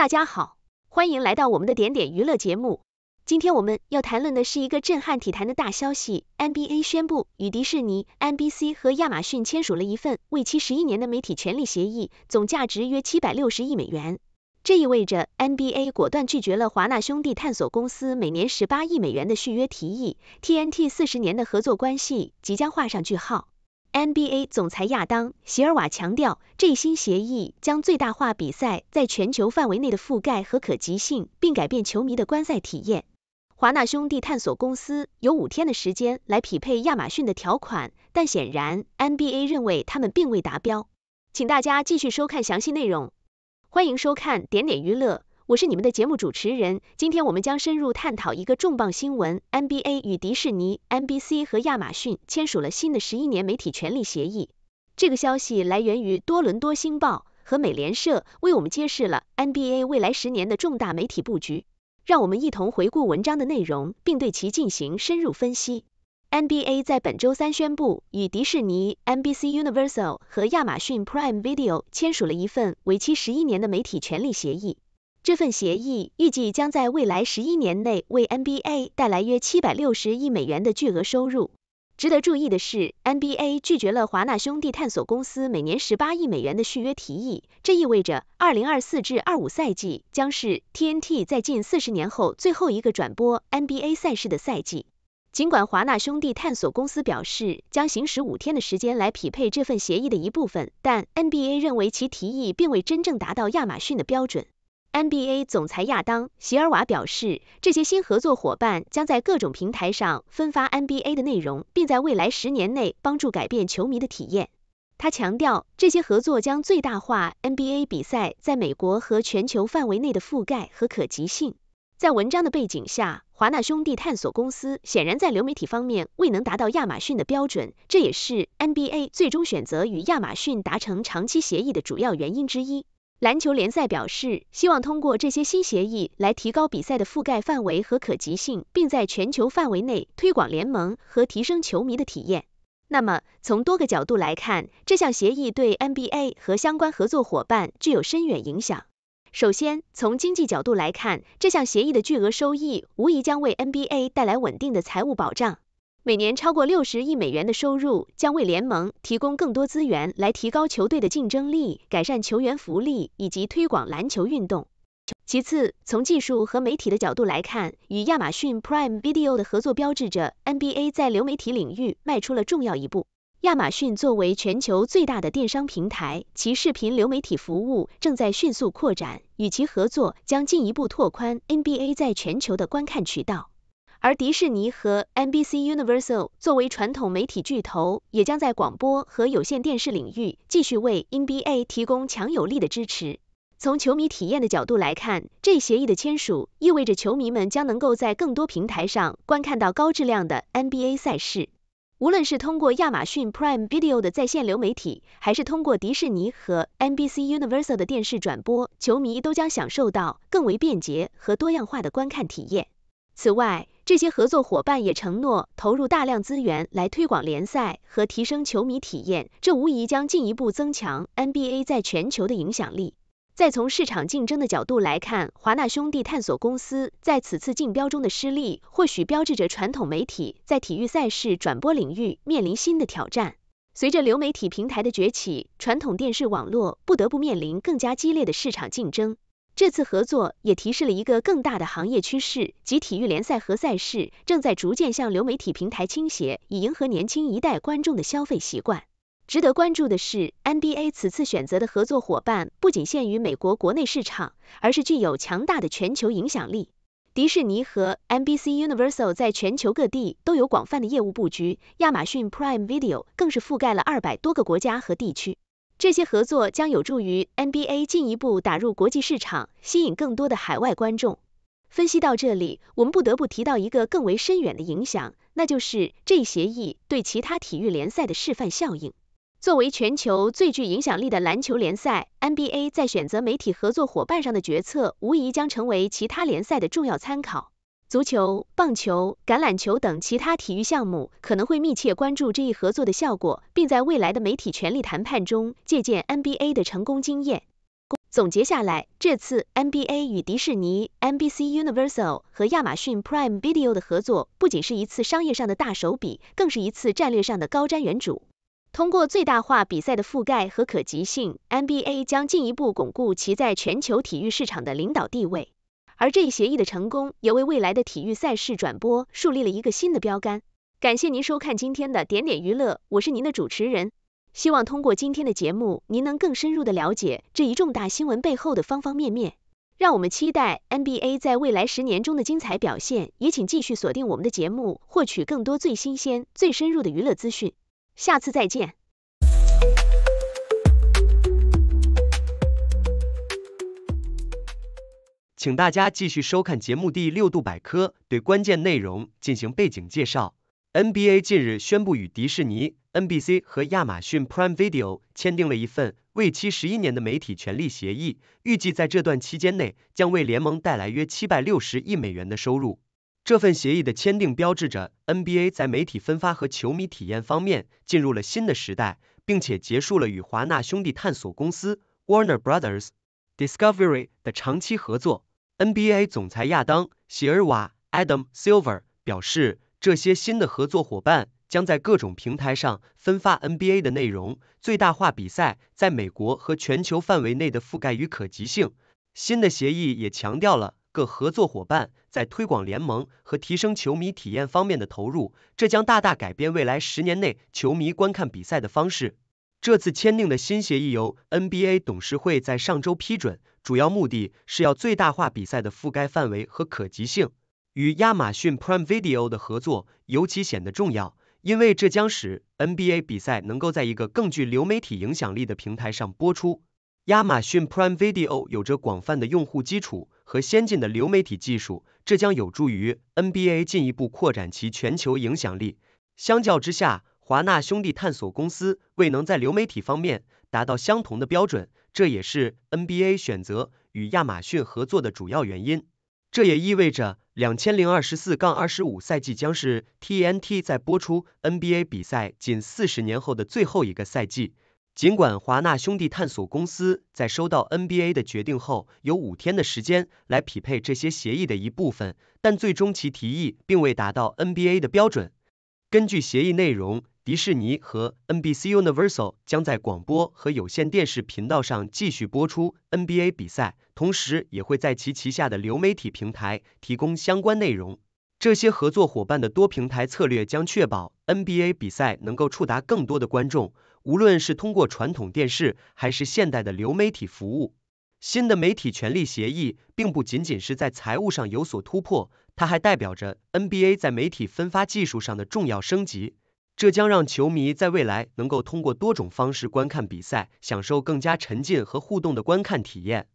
大家好，欢迎来到我们的点点娱乐节目。今天我们要谈论的是一个震撼体坛的大消息：NBA 宣布与迪士尼、NBC 和亚马逊签署了一份为期十一年的媒体权利协议，总价值约七百六十亿美元。这意味着 NBA 果断拒绝了华纳兄弟探索公司每年十八亿美元的续约提议，TNT 四十年的合作关系即将画上句号。NBA 总裁亚当·席尔瓦强调，这一新协议将最大化比赛在全球范围内的覆盖和可及性，并改变球迷的观赛体验。华纳兄弟探索公司有五天的时间来匹配亚马逊的条款，但显然 NBA 认为他们并未达标。请大家继续收看详细内容。欢迎收看点点娱乐。我是你们的节目主持人，今天我们将深入探讨一个重磅新闻：NBA 与迪士尼、NBC 和亚马逊签署了新的十一年媒体权利协议。这个消息来源于多伦多星报和美联社，为我们揭示了 NBA 未来十年的重大媒体布局。让我们一同回顾文章的内容，并对其进行深入分析。NBA 在本周三宣布，与迪士尼、NBC Universal 和亚马逊 Prime Video 签署了一份为期十一年的媒体权利协议。这份协议预计将在未来十一年内为 NBA 带来约七百六十亿美元的巨额收入。值得注意的是，NBA 拒绝了华纳兄弟探索公司每年十八亿美元的续约提议，这意味着二零二四至二五赛季将是 TNT 在近四十年后最后一个转播 NBA 赛事的赛季。尽管华纳兄弟探索公司表示将行使五天的时间来匹配这份协议的一部分，但 NBA 认为其提议并未真正达到亚马逊的标准。NBA 总裁亚当·席尔瓦表示，这些新合作伙伴将在各种平台上分发 NBA 的内容，并在未来十年内帮助改变球迷的体验。他强调，这些合作将最大化 NBA 比赛在美国和全球范围内的覆盖和可及性。在文章的背景下，华纳兄弟探索公司显然在流媒体方面未能达到亚马逊的标准，这也是 NBA 最终选择与亚马逊达成长期协议的主要原因之一。篮球联赛表示，希望通过这些新协议来提高比赛的覆盖范围和可及性，并在全球范围内推广联盟和提升球迷的体验。那么，从多个角度来看，这项协议对 NBA 和相关合作伙伴具有深远影响。首先，从经济角度来看，这项协议的巨额收益无疑将为 NBA 带来稳定的财务保障。每年超过六十亿美元的收入将为联盟提供更多资源，来提高球队的竞争力、改善球员福利以及推广篮球运动。其次，从技术和媒体的角度来看，与亚马逊 Prime Video 的合作标志着 NBA 在流媒体领域迈出了重要一步。亚马逊作为全球最大的电商平台，其视频流媒体服务正在迅速扩展，与其合作将进一步拓宽 NBA 在全球的观看渠道。而迪士尼和 NBC Universal 作为传统媒体巨头，也将在广播和有线电视领域继续为 NBA 提供强有力的支持。从球迷体验的角度来看，这协议的签署意味着球迷们将能够在更多平台上观看到高质量的 NBA 赛事。无论是通过亚马逊 Prime Video 的在线流媒体，还是通过迪士尼和 NBC Universal 的电视转播，球迷都将享受到更为便捷和多样化的观看体验。此外，这些合作伙伴也承诺投入大量资源来推广联赛和提升球迷体验，这无疑将进一步增强 NBA 在全球的影响力。再从市场竞争的角度来看，华纳兄弟探索公司在此次竞标中的失利，或许标志着传统媒体在体育赛事转播领域面临新的挑战。随着流媒体平台的崛起，传统电视网络不得不面临更加激烈的市场竞争。这次合作也提示了一个更大的行业趋势：，即体育联赛和赛事正在逐渐向流媒体平台倾斜，以迎合年轻一代观众的消费习惯。值得关注的是，NBA 此次选择的合作伙伴不仅限于美国国内市场，而是具有强大的全球影响力。迪士尼和 NBC Universal 在全球各地都有广泛的业务布局，亚马逊 Prime Video 更是覆盖了二百多个国家和地区。这些合作将有助于 NBA 进一步打入国际市场，吸引更多的海外观众。分析到这里，我们不得不提到一个更为深远的影响，那就是这一协议对其他体育联赛的示范效应。作为全球最具影响力的篮球联赛，NBA 在选择媒体合作伙伴上的决策，无疑将成为其他联赛的重要参考。足球、棒球、橄榄球等其他体育项目可能会密切关注这一合作的效果，并在未来的媒体权利谈判中借鉴 NBA 的成功经验。总结下来，这次 NBA 与迪士尼、NBC Universal 和亚马逊 Prime Video 的合作，不仅是一次商业上的大手笔，更是一次战略上的高瞻远瞩。通过最大化比赛的覆盖和可及性，NBA 将进一步巩固其在全球体育市场的领导地位。而这一协议的成功，也为未来的体育赛事转播树立了一个新的标杆。感谢您收看今天的点点娱乐，我是您的主持人。希望通过今天的节目，您能更深入的了解这一重大新闻背后的方方面面。让我们期待 NBA 在未来十年中的精彩表现。也请继续锁定我们的节目，获取更多最新鲜、最深入的娱乐资讯。下次再见。请大家继续收看节目《第六度百科》，对关键内容进行背景介绍。NBA 近日宣布与迪士尼、NBC 和亚马逊 Prime Video 签订了一份为期十一年的媒体权利协议，预计在这段期间内将为联盟带来约七百六十亿美元的收入。这份协议的签订标志着 NBA 在媒体分发和球迷体验方面进入了新的时代，并且结束了与华纳兄弟探索公司 （Warner Brothers Discovery） 的长期合作。NBA 总裁亚当·席尔瓦 （Adam Silver） 表示，这些新的合作伙伴将在各种平台上分发 NBA 的内容，最大化比赛在美国和全球范围内的覆盖与可及性。新的协议也强调了各合作伙伴在推广联盟和提升球迷体验方面的投入，这将大大改变未来十年内球迷观看比赛的方式。这次签订的新协议由 NBA 董事会在上周批准。主要目的是要最大化比赛的覆盖范围和可及性，与亚马逊 Prime Video 的合作尤其显得重要，因为这将使 NBA 比赛能够在一个更具流媒体影响力的平台上播出。亚马逊 Prime Video 有着广泛的用户基础和先进的流媒体技术，这将有助于 NBA 进一步扩展其全球影响力。相较之下，华纳兄弟探索公司未能在流媒体方面达到相同的标准。这也是 NBA 选择与亚马逊合作的主要原因。这也意味着两千零二十四杠二十五赛季将是 TNT 在播出 NBA 比赛仅四十年后的最后一个赛季。尽管华纳兄弟探索公司在收到 NBA 的决定后有五天的时间来匹配这些协议的一部分，但最终其提议并未达到 NBA 的标准。根据协议内容。迪士尼和 NBC Universal 将在广播和有线电视频道上继续播出 NBA 比赛，同时也会在其旗下的流媒体平台提供相关内容。这些合作伙伴的多平台策略将确保 NBA 比赛能够触达更多的观众，无论是通过传统电视还是现代的流媒体服务。新的媒体权利协议并不仅仅是在财务上有所突破，它还代表着 NBA 在媒体分发技术上的重要升级。这将让球迷在未来能够通过多种方式观看比赛，享受更加沉浸和互动的观看体验。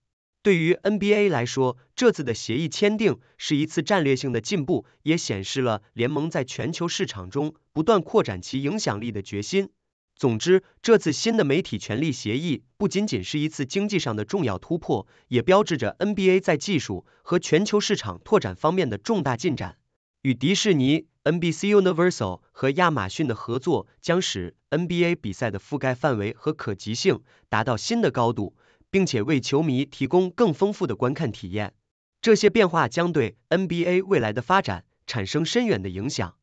对于 NBA 来说，这次的协议签订是一次战略性的进步，也显示了联盟在全球市场中不断扩展其影响力的决心。总之，这次新的媒体权利协议不仅仅是一次经济上的重要突破，也标志着 NBA 在技术和全球市场拓展方面的重大进展。与迪士尼。NBC Universal 和亚马逊的合作将使 NBA 比赛的覆盖范围和可及性达到新的高度，并且为球迷提供更丰富的观看体验。这些变化将对 NBA 未来的发展产生深远的影响。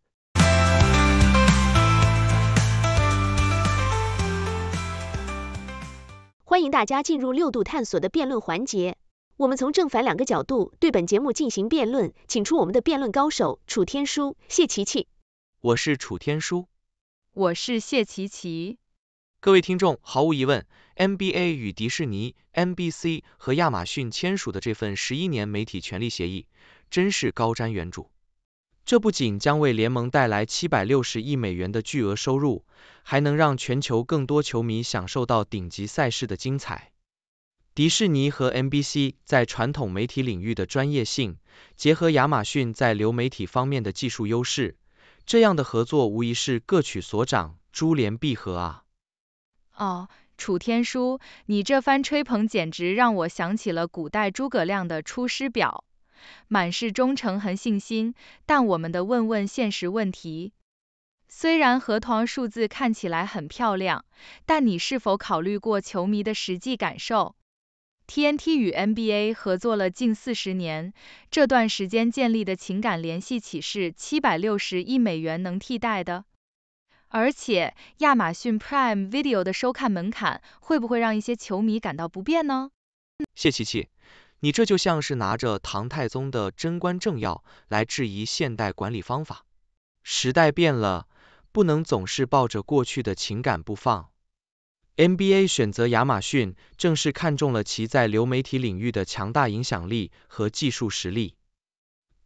欢迎大家进入六度探索的辩论环节。我们从正反两个角度对本节目进行辩论，请出我们的辩论高手楚天舒、谢琪琪。我是楚天舒，我是谢琪琪。各位听众，毫无疑问，NBA 与迪士尼、NBC 和亚马逊签署的这份十一年媒体权利协议真是高瞻远瞩。这不仅将为联盟带来七百六十亿美元的巨额收入，还能让全球更多球迷享受到顶级赛事的精彩。迪士尼和 NBC 在传统媒体领域的专业性，结合亚马逊在流媒体方面的技术优势，这样的合作无疑是各取所长，珠联璧合啊！哦，楚天舒，你这番吹捧简直让我想起了古代诸葛亮的《出师表》，满是忠诚和信心。但我们的问问现实问题，虽然河床数字看起来很漂亮，但你是否考虑过球迷的实际感受？TNT 与 NBA 合作了近四十年，这段时间建立的情感联系，岂是七百六十亿美元能替代的？而且亚马逊 Prime Video 的收看门槛，会不会让一些球迷感到不便呢？谢琪琪，你这就像是拿着唐太宗的《贞观政要》来质疑现代管理方法。时代变了，不能总是抱着过去的情感不放。NBA 选择亚马逊，正是看中了其在流媒体领域的强大影响力和技术实力。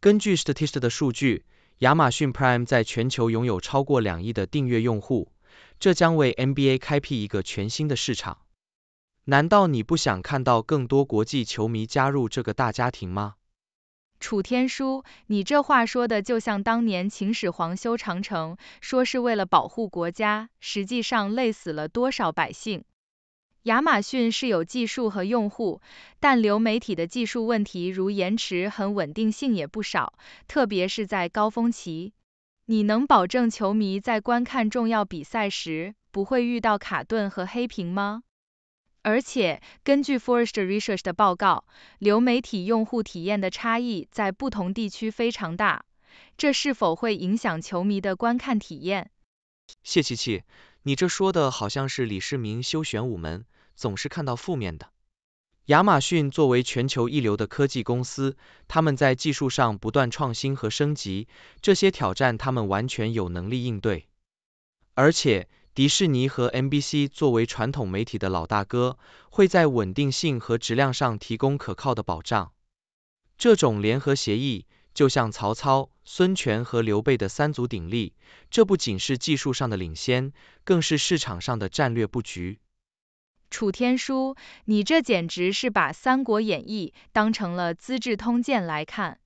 根据 Statista 的数据，亚马逊 Prime 在全球拥有超过两亿的订阅用户，这将为 NBA 开辟一个全新的市场。难道你不想看到更多国际球迷加入这个大家庭吗？楚天舒，你这话说的就像当年秦始皇修长城，说是为了保护国家，实际上累死了多少百姓。亚马逊是有技术和用户，但流媒体的技术问题如延迟和稳定性也不少，特别是在高峰期。你能保证球迷在观看重要比赛时不会遇到卡顿和黑屏吗？而且根据 Forest Research 的报告，流媒体用户体验的差异在不同地区非常大，这是否会影响球迷的观看体验？谢琪琪，你这说的好像是李世民修玄武门，总是看到负面的。亚马逊作为全球一流的科技公司，他们在技术上不断创新和升级，这些挑战他们完全有能力应对。而且。迪士尼和 NBC 作为传统媒体的老大哥，会在稳定性和质量上提供可靠的保障。这种联合协议就像曹操、孙权和刘备的三足鼎立，这不仅是技术上的领先，更是市场上的战略布局。楚天舒，你这简直是把《三国演义》当成了《资治通鉴》来看。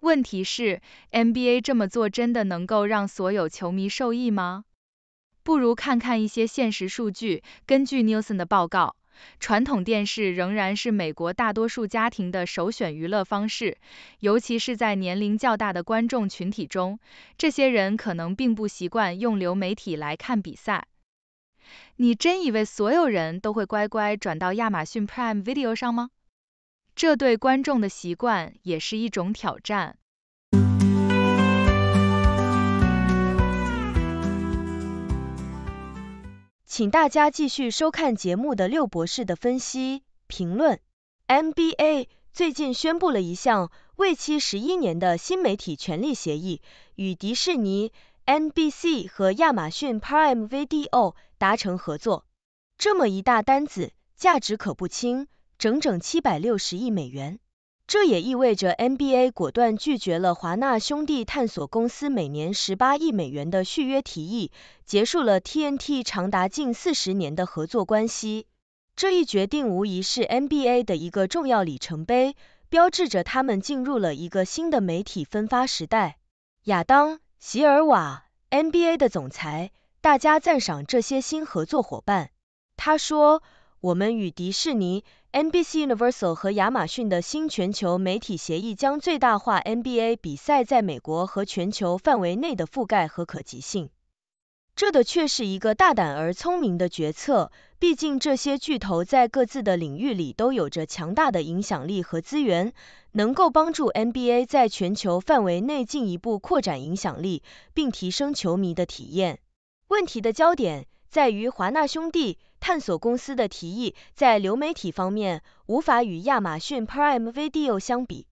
问题是，NBA 这么做真的能够让所有球迷受益吗？不如看看一些现实数据。根据 Nielsen 的报告，传统电视仍然是美国大多数家庭的首选娱乐方式，尤其是在年龄较大的观众群体中，这些人可能并不习惯用流媒体来看比赛。你真以为所有人都会乖乖转到亚马逊 Prime Video 上吗？这对观众的习惯也是一种挑战。请大家继续收看节目的六博士的分析评论。n b a 最近宣布了一项为期十一年的新媒体权力协议，与迪士尼、NBC 和亚马逊 Prime Video 达成合作。这么一大单子，价值可不轻，整整七百六十亿美元。这也意味着 NBA 果断拒绝了华纳兄弟探索公司每年十八亿美元的续约提议，结束了 TNT 长达近四十年的合作关系。这一决定无疑是 NBA 的一个重要里程碑，标志着他们进入了一个新的媒体分发时代。亚当·席尔瓦，NBA 的总裁，大家赞赏这些新合作伙伴。他说：“我们与迪士尼。” NBC Universal 和亚马逊的新全球媒体协议将最大化 NBA 比赛在美国和全球范围内的覆盖和可及性。这的确是一个大胆而聪明的决策，毕竟这些巨头在各自的领域里都有着强大的影响力和资源，能够帮助 NBA 在全球范围内进一步扩展影响力，并提升球迷的体验。问题的焦点在于华纳兄弟。探索公司的提议在流媒体方面无法与亚马逊 Prime Video 相比，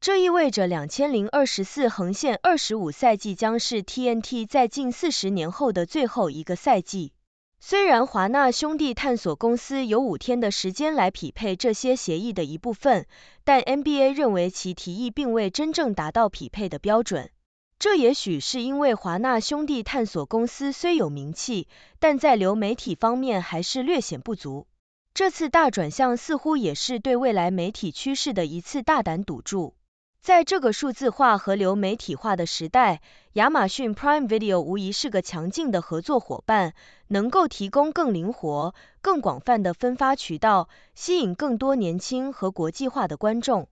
这意味着2024-25赛季将是 TNT 在近四十年后的最后一个赛季。虽然华纳兄弟探索公司有五天的时间来匹配这些协议的一部分，但 NBA 认为其提议并未真正达到匹配的标准。这也许是因为华纳兄弟探索公司虽有名气，但在流媒体方面还是略显不足。这次大转向似乎也是对未来媒体趋势的一次大胆赌注。在这个数字化和流媒体化的时代，亚马逊 Prime Video 无疑是个强劲的合作伙伴，能够提供更灵活、更广泛的分发渠道，吸引更多年轻和国际化的观众。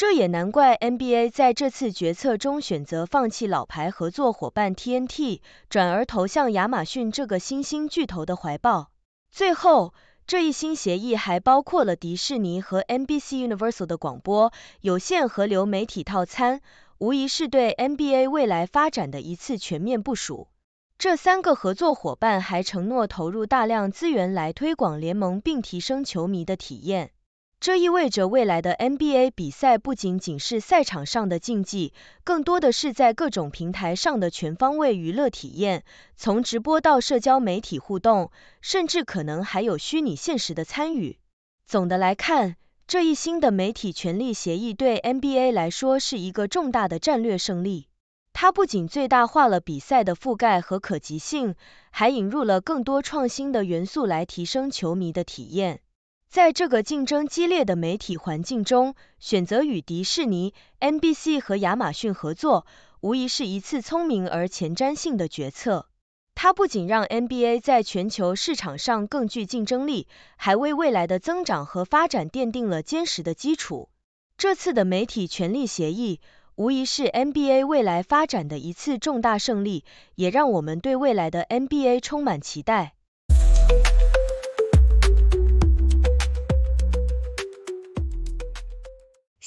这也难怪 NBA 在这次决策中选择放弃老牌合作伙伴 TNT，转而投向亚马逊这个新兴巨头的怀抱。最后，这一新协议还包括了迪士尼和 NBC Universal 的广播、有线和流媒体套餐，无疑是对 NBA 未来发展的一次全面部署。这三个合作伙伴还承诺投入大量资源来推广联盟并提升球迷的体验。这意味着未来的 NBA 比赛不仅仅是赛场上的竞技，更多的是在各种平台上的全方位娱乐体验，从直播到社交媒体互动，甚至可能还有虚拟现实的参与。总的来看，这一新的媒体权利协议对 NBA 来说是一个重大的战略胜利。它不仅最大化了比赛的覆盖和可及性，还引入了更多创新的元素来提升球迷的体验。在这个竞争激烈的媒体环境中，选择与迪士尼、NBC 和亚马逊合作，无疑是一次聪明而前瞻性的决策。它不仅让 NBA 在全球市场上更具竞争力，还为未来的增长和发展奠定了坚实的基础。这次的媒体权力协议，无疑是 NBA 未来发展的一次重大胜利，也让我们对未来的 NBA 充满期待。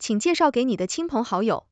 请介绍给你的亲朋好友。